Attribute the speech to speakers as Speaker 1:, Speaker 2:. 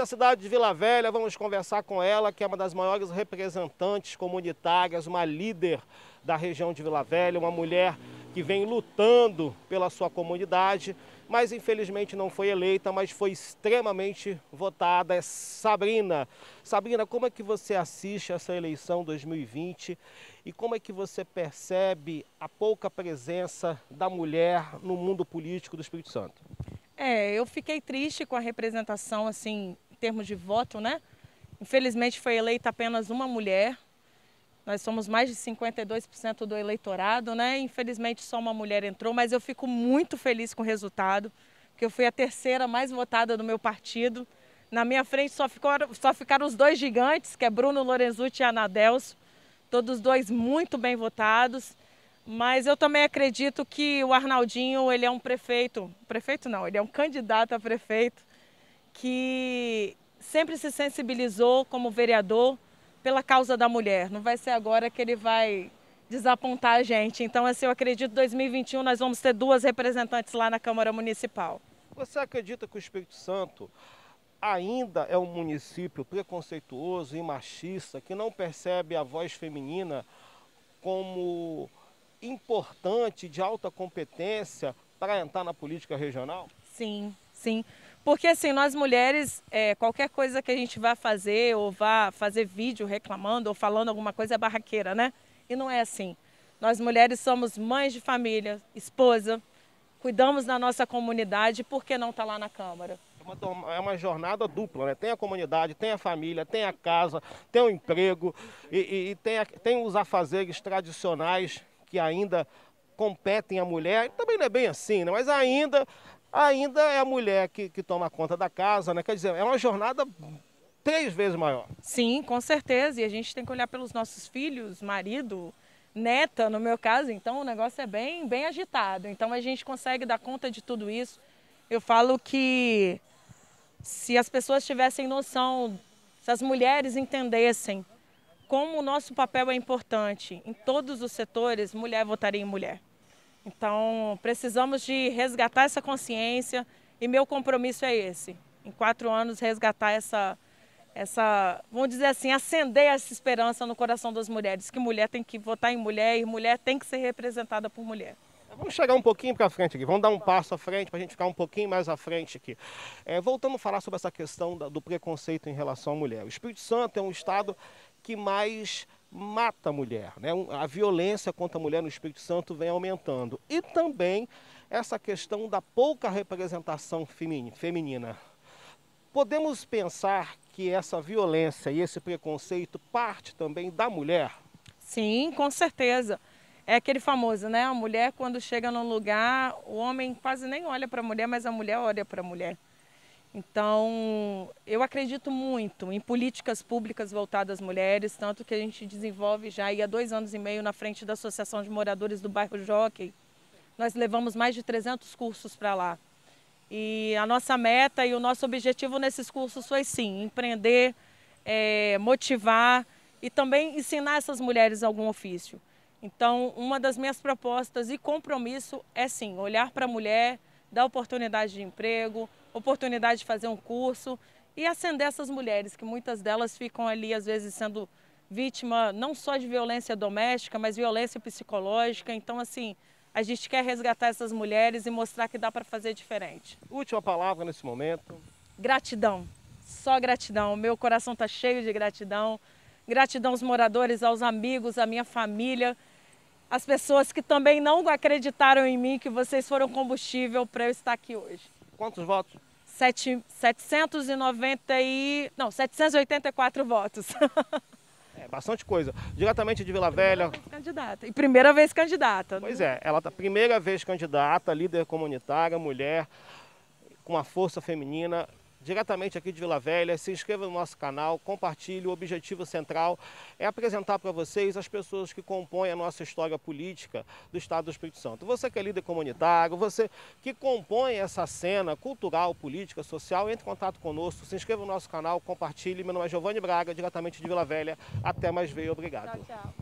Speaker 1: da cidade de Vila Velha. Vamos conversar com ela, que é uma das maiores representantes comunitárias, uma líder da região de Vila Velha, uma mulher que vem lutando pela sua comunidade, mas infelizmente não foi eleita, mas foi extremamente votada. É Sabrina. Sabrina, como é que você assiste essa eleição 2020 e como é que você percebe a pouca presença da mulher no mundo político do Espírito Santo?
Speaker 2: É, eu fiquei triste com a representação assim termos de voto, né? Infelizmente foi eleita apenas uma mulher. Nós somos mais de 52% do eleitorado, né? Infelizmente só uma mulher entrou, mas eu fico muito feliz com o resultado, porque eu fui a terceira mais votada do meu partido. Na minha frente só ficaram, só ficaram os dois gigantes, que é Bruno Lorenzucci e Anadelso. Todos dois muito bem votados. Mas eu também acredito que o Arnaldinho, ele é um prefeito, prefeito não, ele é um candidato a prefeito que sempre se sensibilizou como vereador pela causa da mulher. Não vai ser agora que ele vai desapontar a gente. Então, assim, eu acredito que 2021 nós vamos ter duas representantes lá na Câmara Municipal.
Speaker 1: Você acredita que o Espírito Santo ainda é um município preconceituoso e machista que não percebe a voz feminina como importante, de alta competência para entrar na política regional?
Speaker 2: Sim, sim. Porque assim, nós mulheres, é, qualquer coisa que a gente vá fazer, ou vá fazer vídeo reclamando, ou falando alguma coisa, é barraqueira, né? E não é assim. Nós mulheres somos mães de família, esposa, cuidamos da nossa comunidade, por que não está lá na Câmara?
Speaker 1: É uma, é uma jornada dupla, né? Tem a comunidade, tem a família, tem a casa, tem o emprego e, e, e tem, a, tem os afazeres tradicionais que ainda competem a mulher. Também não é bem assim, né? mas ainda ainda é a mulher que, que toma conta da casa, né? Quer dizer, é uma jornada três vezes maior.
Speaker 2: Sim, com certeza. E a gente tem que olhar pelos nossos filhos, marido, neta, no meu caso, então o negócio é bem, bem agitado. Então a gente consegue dar conta de tudo isso. Eu falo que se as pessoas tivessem noção, se as mulheres entendessem como o nosso papel é importante em todos os setores, mulher votaria em mulher. Então, precisamos de resgatar essa consciência e meu compromisso é esse. Em quatro anos, resgatar essa, essa vamos dizer assim, acender essa esperança no coração das mulheres, que mulher tem que votar em mulher e mulher tem que ser representada por mulher.
Speaker 1: Vamos chegar um pouquinho para frente aqui, vamos dar um passo à frente para a gente ficar um pouquinho mais à frente aqui. É, voltando a falar sobre essa questão da, do preconceito em relação à mulher. O Espírito Santo é um estado que mais mata a mulher. Né? A violência contra a mulher no Espírito Santo vem aumentando. E também essa questão da pouca representação feminina. Podemos pensar que essa violência e esse preconceito parte também da mulher?
Speaker 2: Sim, com certeza. É aquele famoso, né? A mulher quando chega num lugar, o homem quase nem olha para a mulher, mas a mulher olha para a mulher. Então, eu acredito muito em políticas públicas voltadas às mulheres, tanto que a gente desenvolve já há dois anos e meio na frente da Associação de Moradores do Bairro Jockey. Nós levamos mais de 300 cursos para lá. E a nossa meta e o nosso objetivo nesses cursos foi sim, empreender, é, motivar e também ensinar essas mulheres algum ofício. Então, uma das minhas propostas e compromisso é sim, olhar para a mulher, dar oportunidade de emprego, oportunidade de fazer um curso e acender essas mulheres, que muitas delas ficam ali, às vezes, sendo vítima não só de violência doméstica, mas violência psicológica. Então, assim, a gente quer resgatar essas mulheres e mostrar que dá para fazer diferente.
Speaker 1: Última palavra nesse momento. Gratidão. Só
Speaker 2: gratidão. Meu coração está cheio de gratidão. Gratidão aos moradores, aos amigos, à minha família, às pessoas que também não acreditaram em mim, que vocês foram combustível para eu estar aqui hoje quantos votos? 7, 790 e... não, 784 votos.
Speaker 1: É bastante coisa. Diretamente de Vila primeira Velha.
Speaker 2: Candidata. E primeira
Speaker 1: vez candidata. Né? Pois é, ela tá primeira vez candidata, líder comunitária, mulher, com uma força feminina diretamente aqui de Vila Velha. Se inscreva no nosso canal, compartilhe. O objetivo central é apresentar para vocês as pessoas que compõem a nossa história política do Estado do Espírito Santo. Você que é líder comunitário, você que compõe essa cena cultural, política, social, entre em contato conosco, se inscreva no nosso canal, compartilhe. Meu nome é Giovanni Braga, diretamente de Vila Velha. Até mais veio, obrigado. Tchau,
Speaker 2: tchau.